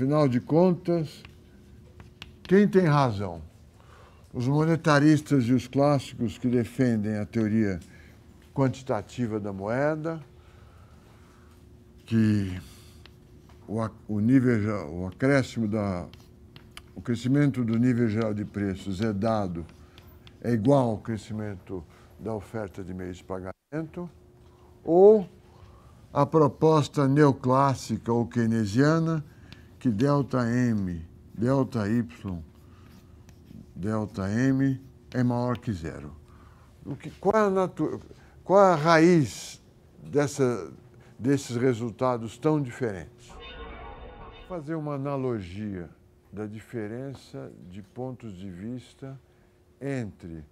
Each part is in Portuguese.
Afinal de contas, quem tem razão? Os monetaristas e os clássicos que defendem a teoria quantitativa da moeda, que o, nível, o acréscimo da, o crescimento do nível geral de preços é dado é igual ao crescimento da oferta de meios de pagamento, ou a proposta neoclássica ou keynesiana que delta M, delta Y, delta M é maior que zero. O que, qual, é a qual é a raiz dessa, desses resultados tão diferentes? Vou fazer uma analogia da diferença de pontos de vista entre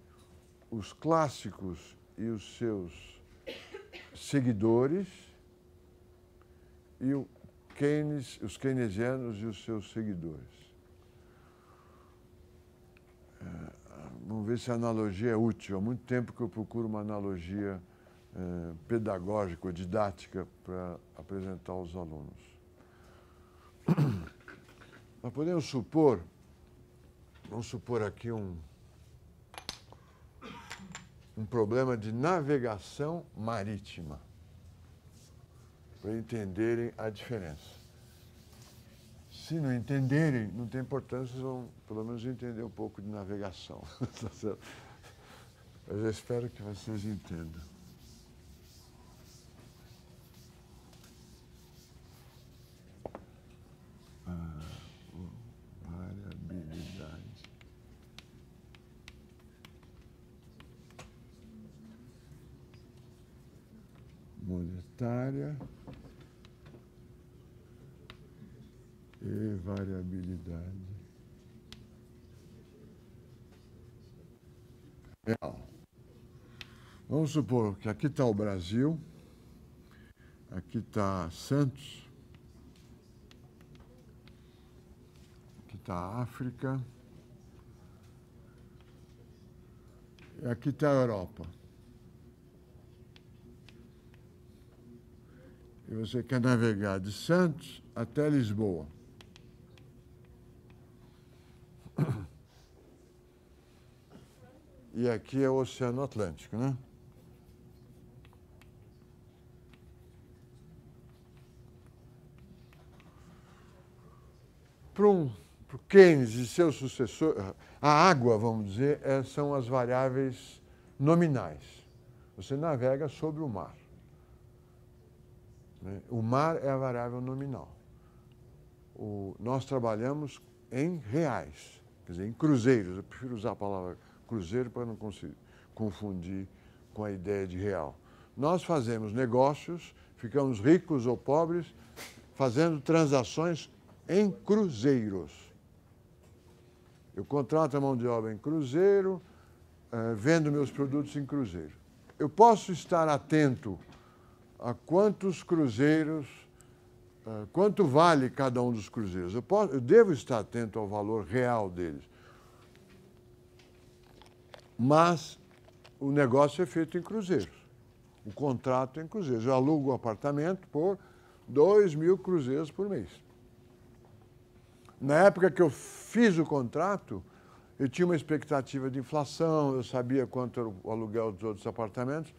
os clássicos e os seus seguidores e o Keynes, os keynesianos e os seus seguidores. É, vamos ver se a analogia é útil. Há muito tempo que eu procuro uma analogia é, pedagógica, didática, para apresentar aos alunos. Nós podemos supor, vamos supor aqui um, um problema de navegação marítima para entenderem a diferença. Se não entenderem, não tem importância, vão pelo menos entender um pouco de navegação. Tá Mas eu espero que vocês entendam. A ah, variabilidade. Monetária. e variabilidade real. Vamos supor que aqui está o Brasil, aqui está Santos, aqui está a África, e aqui está a Europa. E você quer navegar de Santos até Lisboa. e aqui é o Oceano Atlântico, né? Para um Keynes e seu sucessor, a água, vamos dizer, é, são as variáveis nominais. Você navega sobre o mar. Né? O mar é a variável nominal. O, nós trabalhamos em reais, quer dizer, em cruzeiros. Eu prefiro usar a palavra cruzeiro para não confundir com a ideia de real. Nós fazemos negócios, ficamos ricos ou pobres, fazendo transações em cruzeiros. Eu contrato a mão de obra em cruzeiro, eh, vendo meus produtos em cruzeiro. Eu posso estar atento a quantos cruzeiros, eh, quanto vale cada um dos cruzeiros. Eu, posso, eu devo estar atento ao valor real deles. Mas o negócio é feito em cruzeiros. O contrato é em cruzeiros. Eu alugo o um apartamento por 2 mil cruzeiros por mês. Na época que eu fiz o contrato, eu tinha uma expectativa de inflação, eu sabia quanto era o aluguel dos outros apartamentos,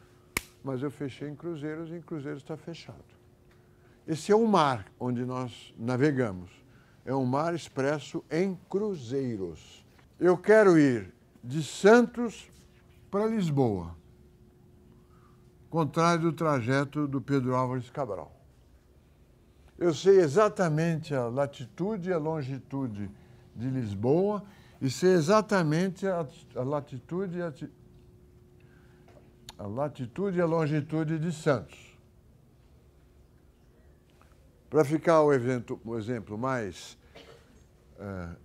mas eu fechei em cruzeiros e em cruzeiros está fechado. Esse é o mar onde nós navegamos. É um mar expresso em cruzeiros. Eu quero ir de Santos para Lisboa, contrário do trajeto do Pedro Álvares Cabral. Eu sei exatamente a latitude e a longitude de Lisboa e sei exatamente a, a latitude e a, a latitude e a longitude de Santos. Para ficar o, evento, o exemplo mais uh,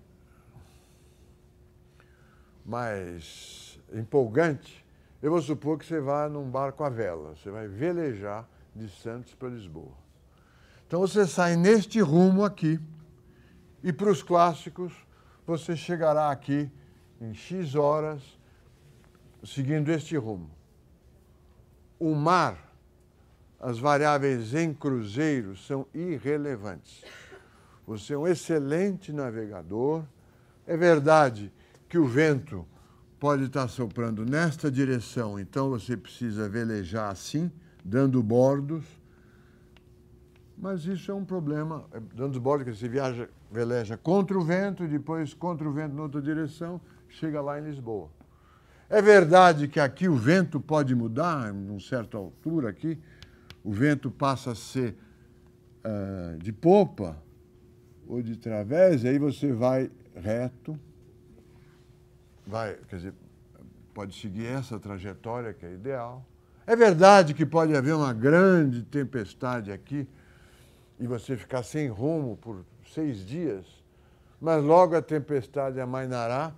mais empolgante, eu vou supor que você vá num barco à vela, você vai velejar de Santos para Lisboa. Então você sai neste rumo aqui e para os clássicos você chegará aqui em X horas seguindo este rumo. O mar, as variáveis em cruzeiro são irrelevantes. Você é um excelente navegador. É verdade que o vento pode estar tá soprando nesta direção, então você precisa velejar assim, dando bordos. Mas isso é um problema, é, dando bordos, que você viaja, veleja contra o vento, depois contra o vento noutra direção, chega lá em Lisboa. É verdade que aqui o vento pode mudar, em certa altura aqui, o vento passa a ser uh, de popa ou de través, aí você vai reto, vai, quer dizer, pode seguir essa trajetória que é ideal. É verdade que pode haver uma grande tempestade aqui e você ficar sem rumo por seis dias, mas logo a tempestade amainará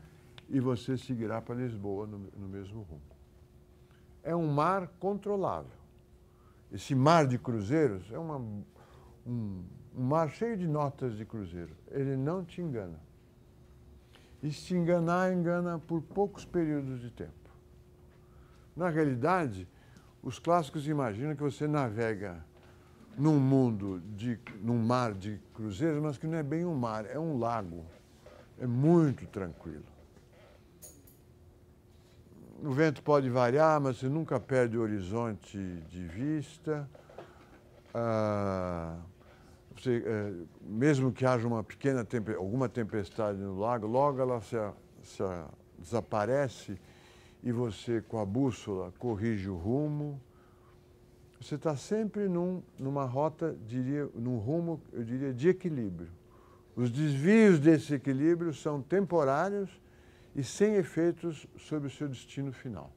e você seguirá para Lisboa no, no mesmo rumo. É um mar controlável. Esse mar de cruzeiros é uma, um, um mar cheio de notas de cruzeiro. Ele não te engana. E se enganar, engana por poucos períodos de tempo. Na realidade, os clássicos imaginam que você navega num mundo, de, num mar de cruzeiros, mas que não é bem um mar, é um lago. É muito tranquilo. O vento pode variar, mas você nunca perde o horizonte de vista. Ah, você, é, mesmo que haja uma pequena alguma tempestade no lago, logo ela se, se desaparece e você, com a bússola, corrige o rumo. Você está sempre num, numa rota, diria, num rumo, eu diria, de equilíbrio. Os desvios desse equilíbrio são temporários e sem efeitos sobre o seu destino final.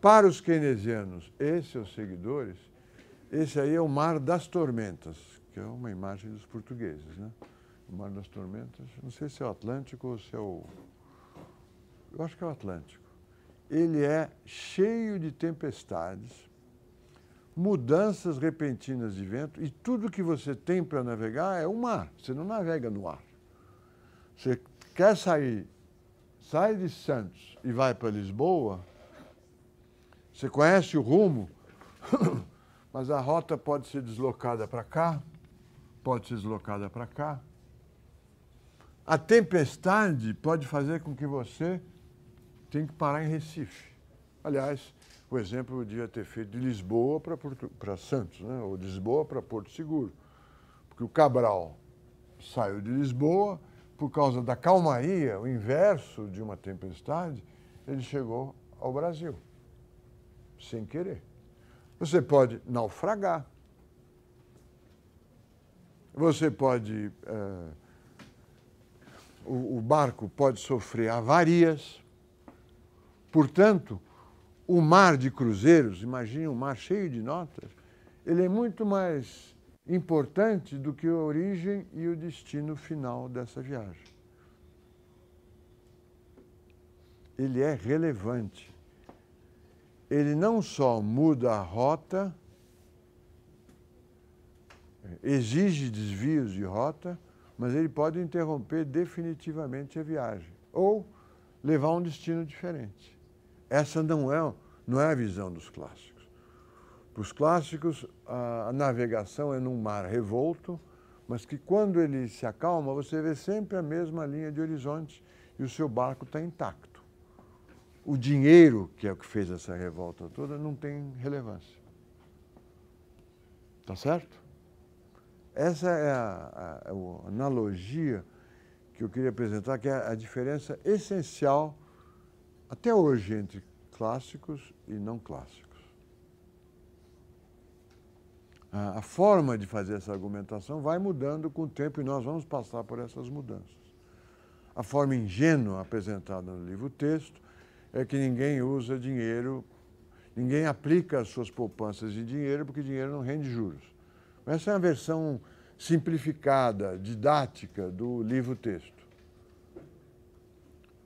Para os keynesianos e seus seguidores, esse aí é o Mar das Tormentas, que é uma imagem dos portugueses, né? O Mar das Tormentas, não sei se é o Atlântico ou se é o... Eu acho que é o Atlântico. Ele é cheio de tempestades, mudanças repentinas de vento e tudo que você tem para navegar é o mar. Você não navega no ar. Você quer sair, sai de Santos e vai para Lisboa, você conhece o rumo, Mas a rota pode ser deslocada para cá, pode ser deslocada para cá. A tempestade pode fazer com que você tenha que parar em Recife. Aliás, o exemplo podia ter feito de Lisboa para, Porto, para Santos, né? ou Lisboa para Porto Seguro. Porque o Cabral saiu de Lisboa, por causa da calmaria, o inverso de uma tempestade, ele chegou ao Brasil, sem querer. Você pode naufragar. Você pode. É, o, o barco pode sofrer avarias. Portanto, o mar de cruzeiros, imagine um mar cheio de notas, ele é muito mais importante do que a origem e o destino final dessa viagem. Ele é relevante ele não só muda a rota, exige desvios de rota, mas ele pode interromper definitivamente a viagem ou levar a um destino diferente. Essa não é, não é a visão dos clássicos. Para os clássicos, a, a navegação é num mar revolto, mas que quando ele se acalma, você vê sempre a mesma linha de horizonte e o seu barco está intacto o dinheiro, que é o que fez essa revolta toda, não tem relevância. Tá certo? Essa é a, a, é a analogia que eu queria apresentar, que é a diferença essencial até hoje entre clássicos e não clássicos. A, a forma de fazer essa argumentação vai mudando com o tempo e nós vamos passar por essas mudanças. A forma ingênua apresentada no livro texto é que ninguém usa dinheiro, ninguém aplica as suas poupanças em dinheiro, porque dinheiro não rende juros. Essa é a versão simplificada, didática do livro-texto.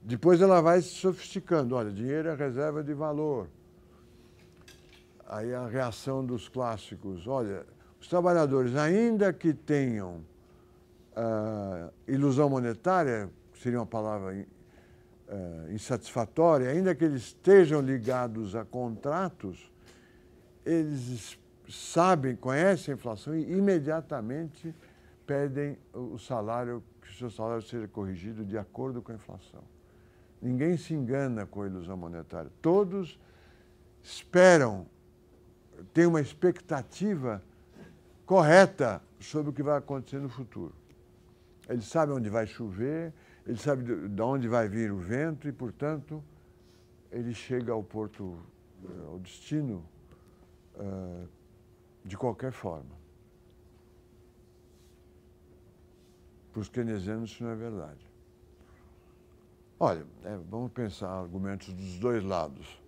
Depois ela vai se sofisticando. Olha, dinheiro é reserva de valor. Aí a reação dos clássicos. Olha, os trabalhadores, ainda que tenham uh, ilusão monetária, seria uma palavra uh, insatisfatória, ainda que eles estejam ligados a contratos, eles sabem, conhecem a inflação e imediatamente pedem o salário, que o seu salário seja corrigido de acordo com a inflação. Ninguém se engana com a ilusão monetária. Todos esperam, têm uma expectativa correta sobre o que vai acontecer no futuro. Eles sabem onde vai chover, ele sabe de, de onde vai vir o vento e, portanto, ele chega ao porto, eh, ao destino, uh, de qualquer forma. Para os keynesianos isso não é verdade. Olha, é, vamos pensar argumentos dos dois lados.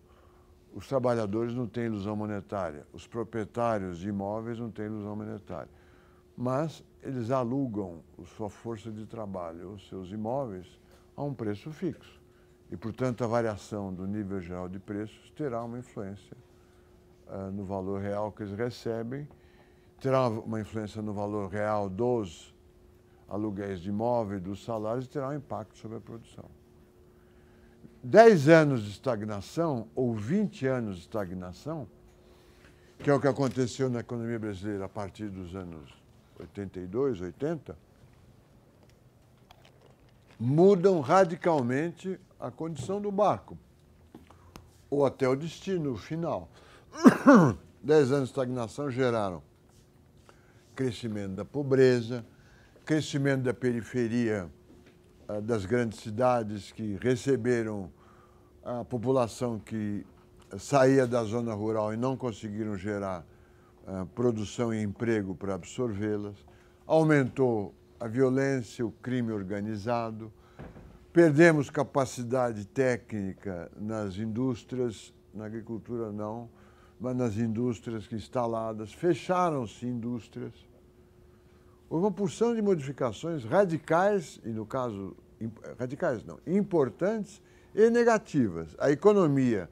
Os trabalhadores não têm ilusão monetária, os proprietários de imóveis não têm ilusão monetária. Mas eles alugam sua força de trabalho, os seus imóveis, a um preço fixo. E, portanto, a variação do nível geral de preços terá uma influência uh, no valor real que eles recebem, terá uma influência no valor real dos aluguéis de imóveis, dos salários, e terá um impacto sobre a produção. 10 anos de estagnação ou 20 anos de estagnação, que é o que aconteceu na economia brasileira a partir dos anos 82, 80, mudam radicalmente a condição do barco, ou até o destino final. Dez anos de estagnação geraram crescimento da pobreza, crescimento da periferia ah, das grandes cidades que receberam a população que saía da zona rural e não conseguiram gerar produção e emprego para absorvê-las, aumentou a violência, o crime organizado, perdemos capacidade técnica nas indústrias, na agricultura não, mas nas indústrias que instaladas, fecharam-se indústrias. Houve uma porção de modificações radicais, e no caso, radicais não, importantes e negativas. A economia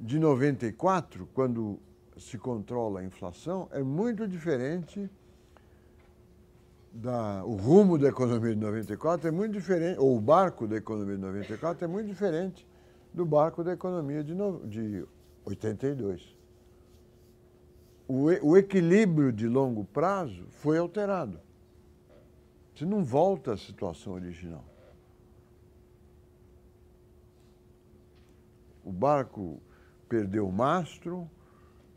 de 94, quando se controla a inflação é muito diferente da, o rumo da economia de 94 é muito diferente, ou o barco da economia de 94 é muito diferente do barco da economia de, no, de 82. O, o equilíbrio de longo prazo foi alterado. Você não volta à situação original. O barco perdeu o mastro,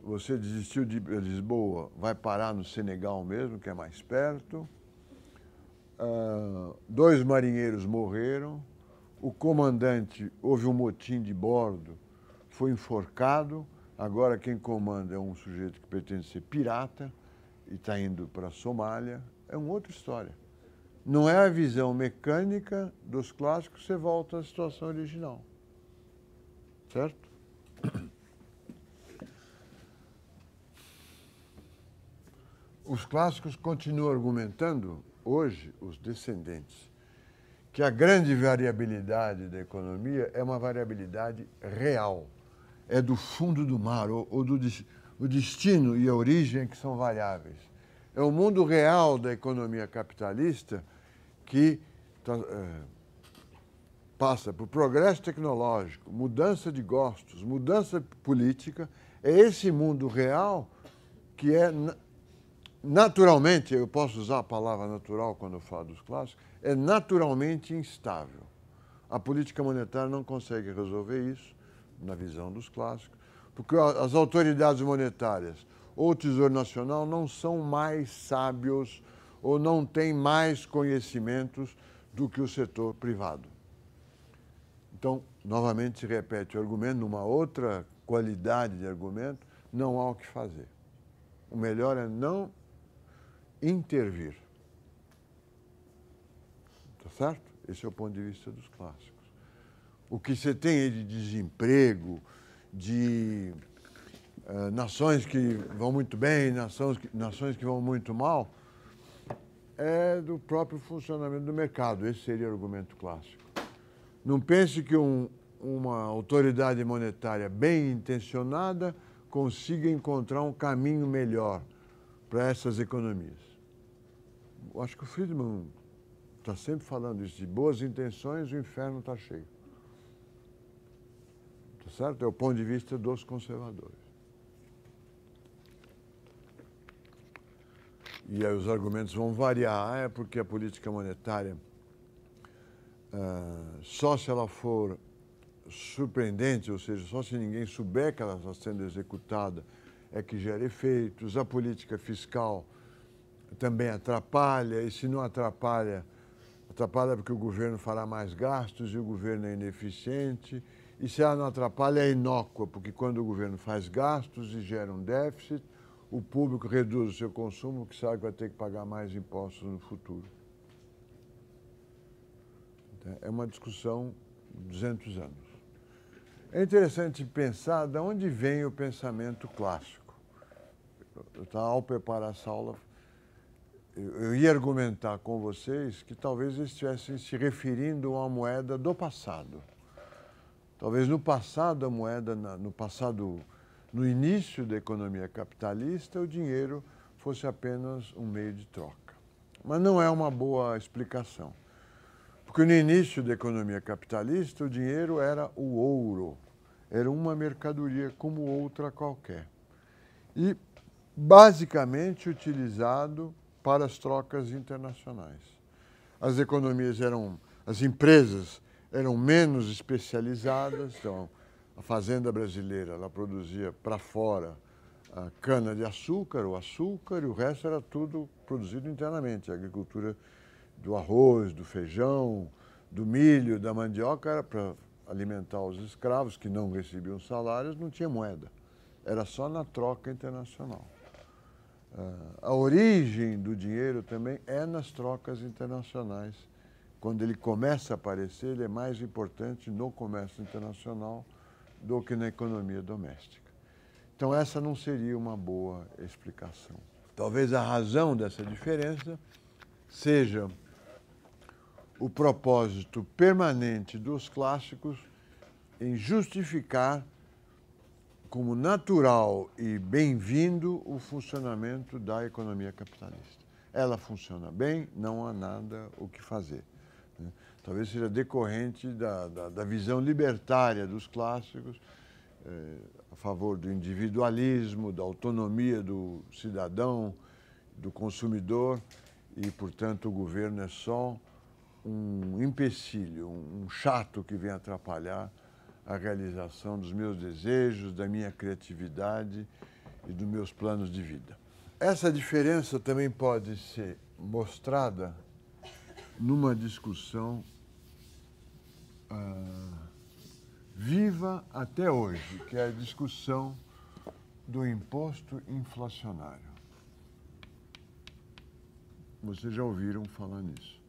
você desistiu de Lisboa, vai parar no Senegal mesmo, que é mais perto. Uh, dois marinheiros morreram. O comandante, houve um motim de bordo, foi enforcado. Agora quem comanda é um sujeito que pretende ser pirata e está indo para a Somália. É uma outra história. Não é a visão mecânica dos clássicos, você volta à situação original. Certo? Os clássicos continuam argumentando, hoje, os descendentes, que a grande variabilidade da economia é uma variabilidade real, é do fundo do mar, ou, ou do o destino e a origem que são variáveis. É o mundo real da economia capitalista que tá, é, passa por progresso tecnológico, mudança de gostos, mudança política. É esse mundo real que é naturalmente, eu posso usar a palavra natural quando eu falo dos clássicos, é naturalmente instável. A política monetária não consegue resolver isso, na visão dos clássicos, porque as autoridades monetárias ou o Tesouro Nacional não são mais sábios ou não têm mais conhecimentos do que o setor privado. Então, novamente se repete o argumento, numa outra qualidade de argumento, não há o que fazer. O melhor é não intervir. está certo? Esse é o ponto de vista dos clássicos. O que você tem de desemprego, de uh, nações que vão muito bem, nações que, nações que vão muito mal, é do próprio funcionamento do mercado. Esse seria o argumento clássico. Não pense que um, uma autoridade monetária bem intencionada consiga encontrar um caminho melhor para essas economias acho que o Friedman está sempre falando isso, de boas intenções o inferno está cheio. Está certo? É o ponto de vista dos conservadores. E aí os argumentos vão variar, é porque a política monetária, ah, só se ela for surpreendente, ou seja, só se ninguém souber que ela está sendo executada, é que gera efeitos. A política fiscal também atrapalha, e se não atrapalha, atrapalha porque o governo fará mais gastos e o governo é ineficiente. E se ela não atrapalha, é inócua, porque quando o governo faz gastos e gera um déficit, o público reduz o seu consumo, que sabe que vai ter que pagar mais impostos no futuro. Então, é uma discussão de 200 anos. É interessante pensar de onde vem o pensamento clássico. Eu estava ao preparar essa aula eu ia argumentar com vocês que talvez eles estivessem se referindo a uma moeda do passado. Talvez no passado a moeda, no passado, no início da economia capitalista, o dinheiro fosse apenas um meio de troca. Mas não é uma boa explicação. Porque no início da economia capitalista, o dinheiro era o ouro, era uma mercadoria como outra qualquer. E basicamente utilizado para as trocas internacionais. As economias eram, as empresas eram menos especializadas, então a fazenda brasileira ela produzia para fora a cana de açúcar, o açúcar e o resto era tudo produzido internamente. A agricultura do arroz, do feijão, do milho, da mandioca era para alimentar os escravos que não recebiam salários, não tinha moeda. Era só na troca internacional. Ah, a origem do dinheiro também é nas trocas internacionais. Quando ele começa a aparecer, ele é mais importante no comércio internacional do que na economia doméstica. Então, essa não seria uma boa explicação. Talvez a razão dessa diferença seja o propósito permanente dos clássicos em justificar como natural e bem-vindo o funcionamento da economia capitalista. Ela funciona bem, não há nada o que fazer. Né? Talvez seja decorrente da, da, da, visão libertária dos clássicos, eh, a favor do individualismo, da autonomia do cidadão, do consumidor, e, portanto, o governo é só um empecilho, um chato que vem atrapalhar a realização dos meus desejos, da minha criatividade e dos meus planos de vida. Essa diferença também pode ser mostrada numa discussão ah, viva até hoje, que é a discussão do imposto inflacionário. Vocês já ouviram falar nisso?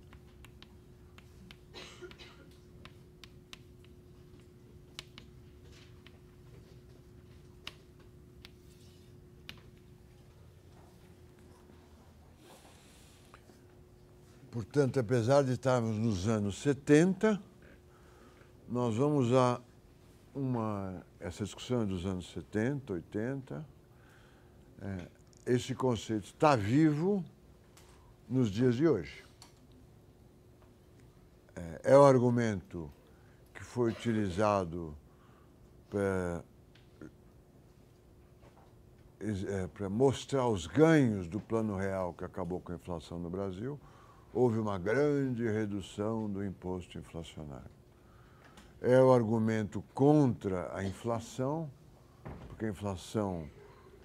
Portanto, apesar de estarmos nos anos 70, nós vamos a uma. Essa discussão é dos anos 70, 80. É, esse conceito está vivo nos dias de hoje. É, é o argumento que foi utilizado para é, mostrar os ganhos do plano real que acabou com a inflação no Brasil houve uma grande redução do imposto inflacionário. É o argumento contra a inflação, porque a inflação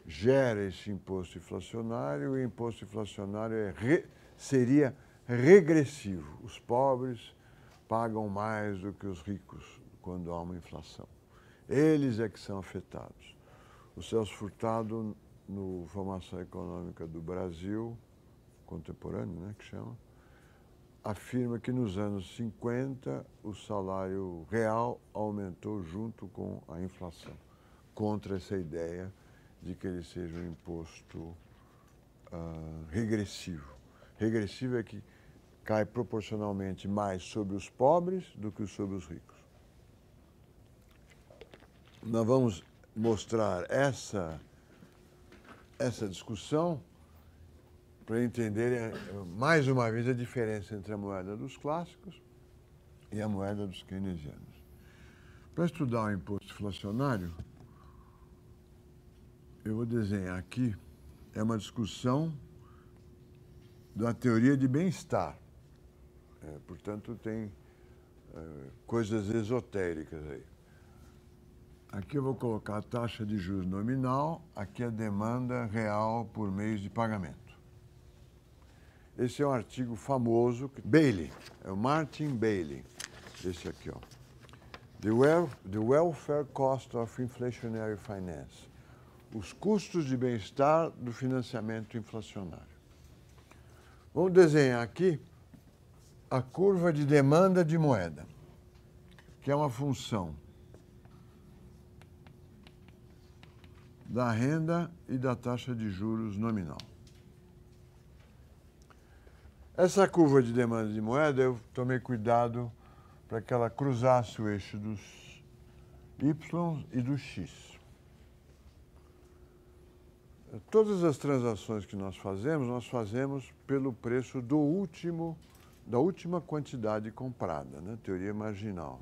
gera esse imposto inflacionário e o imposto inflacionário é re, seria regressivo. Os pobres pagam mais do que os ricos quando há uma inflação. Eles é que são afetados. O Celso Furtado, no Formação Econômica do Brasil, contemporâneo, né, que chama, afirma que nos anos 50 o salário real aumentou junto com a inflação, contra essa ideia de que ele seja um imposto uh, regressivo. Regressivo é que cai proporcionalmente mais sobre os pobres do que sobre os ricos. Nós vamos mostrar essa, essa discussão para entender é, mais uma vez a diferença entre a moeda dos clássicos e a moeda dos keynesianos. Para estudar o imposto inflacionário, eu vou desenhar aqui é uma discussão da teoria de bem-estar. É, portanto, tem é, coisas esotéricas aí. Aqui eu vou colocar a taxa de juros nominal, aqui a demanda real por meios de pagamento. Esse é um artigo famoso, Bailey, é o Martin Bailey, esse aqui, ó. The, well, the Welfare Cost of Inflationary Finance, os custos de bem-estar do financiamento inflacionário. Vamos desenhar aqui a curva de demanda de moeda, que é uma função da renda e da taxa de juros nominal. Essa curva de demanda de moeda, eu tomei cuidado para que ela cruzasse o eixo dos Y e do X. Todas as transações que nós fazemos, nós fazemos pelo preço do último, da última quantidade comprada, né? teoria marginal.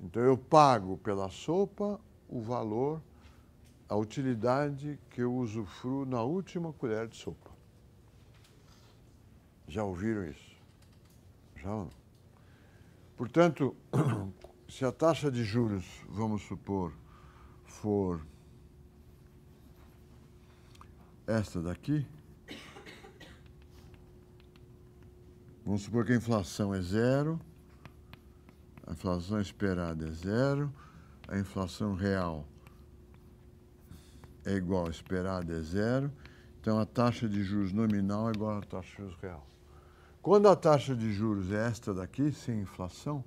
Então eu pago pela sopa o valor, a utilidade que eu usufruo na última colher de sopa. Já ouviram isso? Já? Portanto, se a taxa de juros, vamos supor, for esta daqui, vamos supor que a inflação é zero, a inflação esperada é zero, a inflação real é igual à esperada é zero, então a taxa de juros nominal é igual à taxa de juros real. Quando a taxa de juros é esta daqui, sem inflação,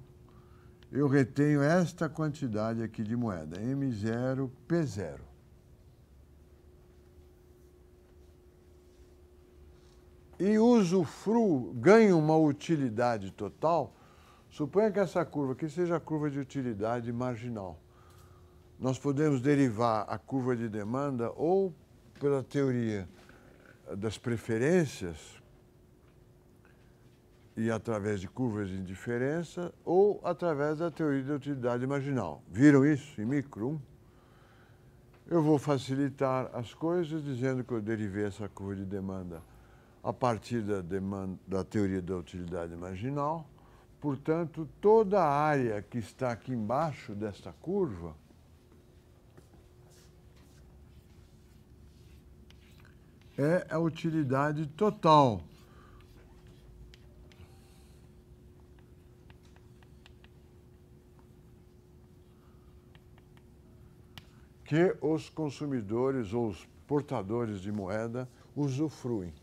eu retenho esta quantidade aqui de moeda, M0, P0. E usufruo, ganho uma utilidade total. Suponha que essa curva aqui seja a curva de utilidade marginal. Nós podemos derivar a curva de demanda ou pela teoria das preferências, e através de curvas de indiferença ou através da teoria da utilidade marginal. Viram isso em micro 1? Eu vou facilitar as coisas dizendo que eu derivei essa curva de demanda a partir da, demanda, da teoria da utilidade marginal. Portanto, toda a área que está aqui embaixo desta curva é a utilidade total. que os consumidores ou os portadores de moeda usufruem.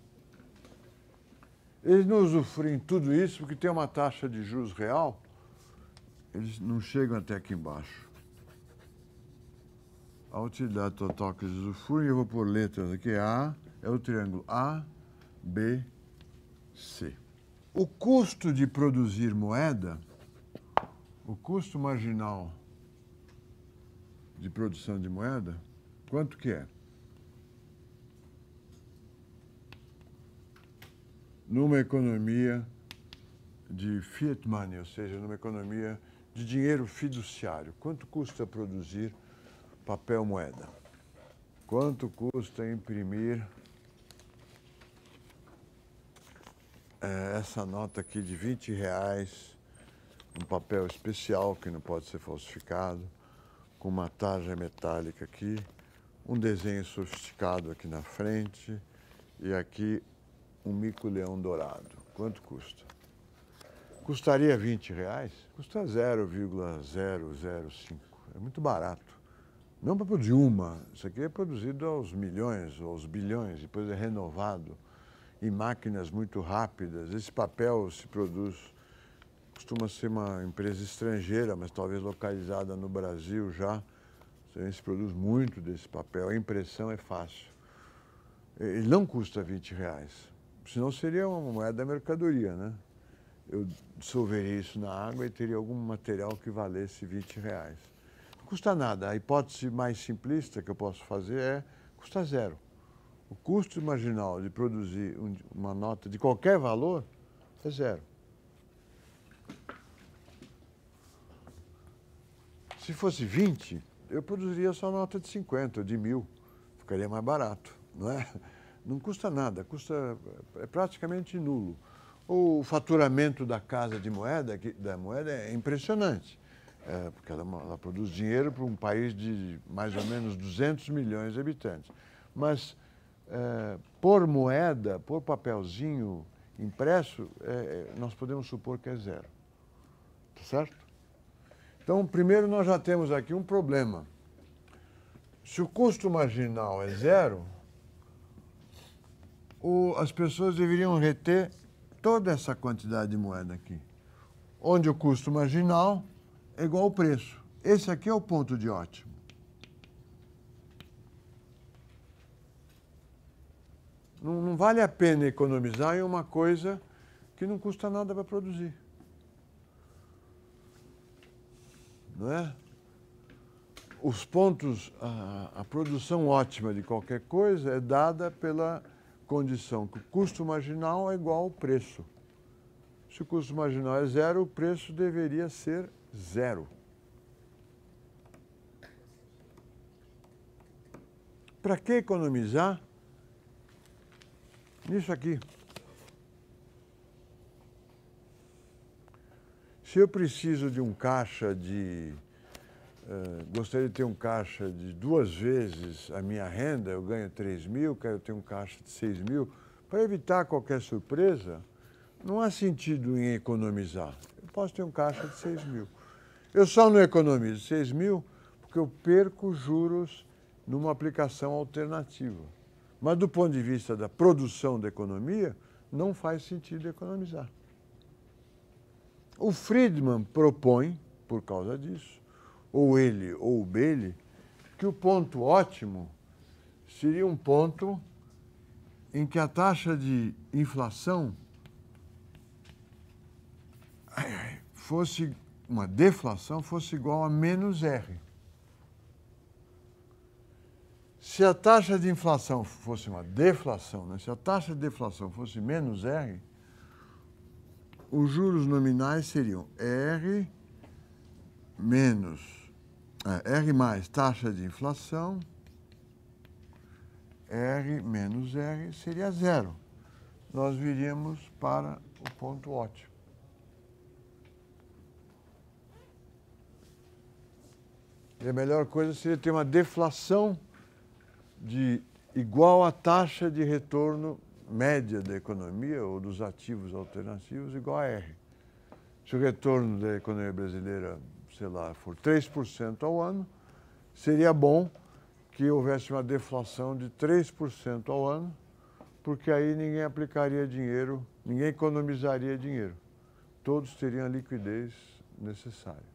Eles não usufruem tudo isso porque tem uma taxa de juros real, eles não chegam até aqui embaixo. A utilidade total que eles usufruem, eu vou pôr letras aqui, A, é o triângulo A, B, C. O custo de produzir moeda, o custo marginal de produção de moeda, quanto que é? Numa economia de fiat money, ou seja, numa economia de dinheiro fiduciário, quanto custa produzir papel moeda? Quanto custa imprimir é, essa nota aqui de 20 reais, um papel especial que não pode ser falsificado? com uma tarja metálica aqui, um desenho sofisticado aqui na frente e aqui um mico-leão dourado. Quanto custa? Custaria 20 reais? Custa 0,005. É muito barato. Não para produzir uma. Isso aqui é produzido aos milhões, aos bilhões, depois é renovado em máquinas muito rápidas. Esse papel se produz costuma ser uma empresa estrangeira, mas talvez localizada no Brasil já. A gente produz muito desse papel, a impressão é fácil. Ele não custa 20 reais, senão seria uma moeda mercadoria, né? Eu dissolveria isso na água e teria algum material que valesse 20 reais. Não custa nada. A hipótese mais simplista que eu posso fazer é custa zero. O custo marginal de produzir uma nota de qualquer valor é zero. Se fosse 20, eu produziria só nota de 50, de mil. Ficaria mais barato, não é? Não custa nada, custa é praticamente nulo. O faturamento da casa de moeda, da moeda é impressionante, é, porque ela, ela produz dinheiro para um país de mais ou menos 200 milhões de habitantes. Mas é, por moeda, por papelzinho impresso, é, é nós podemos supor que é zero certo? Então, primeiro nós já temos aqui um problema. Se o custo marginal é zero, o, as pessoas deveriam reter toda essa quantidade de moeda aqui, onde o custo marginal é igual ao preço. Esse aqui é o ponto de ótimo. Não, não vale a pena economizar em uma coisa que não custa nada para produzir. não é? Os pontos, a, a produção ótima de qualquer coisa é dada pela condição que o custo marginal é igual ao preço. Se o custo marginal é zero, o preço deveria ser zero. Para que economizar? Nisso aqui. Se eu preciso de um caixa de. Uh, gostaria de ter um caixa de duas vezes a minha renda, eu ganho 3 mil, quero ter um caixa de 6 mil, para evitar qualquer surpresa, não há sentido em economizar. Eu posso ter um caixa de 6 mil. Eu só não economizo 6 mil porque eu perco juros numa aplicação alternativa. Mas do ponto de vista da produção da economia, não faz sentido economizar. O Friedman propõe, por causa disso, ou ele ou o Bailey, que o ponto ótimo seria um ponto em que a taxa de inflação fosse uma deflação fosse igual a menos R. Se a taxa de inflação fosse uma deflação, né? se a taxa de deflação fosse menos R, os juros nominais seriam R menos, é, R mais taxa de inflação, R menos R seria zero. Nós viríamos para o ponto ótimo. E a melhor coisa seria ter uma deflação de igual à taxa de retorno média da economia ou dos ativos alternativos igual a R. Se o retorno da economia brasileira, sei lá, for 3% ao ano, seria bom que houvesse uma deflação de 3% ao ano, porque aí ninguém aplicaria dinheiro, ninguém economizaria dinheiro. Todos teriam a liquidez necessária.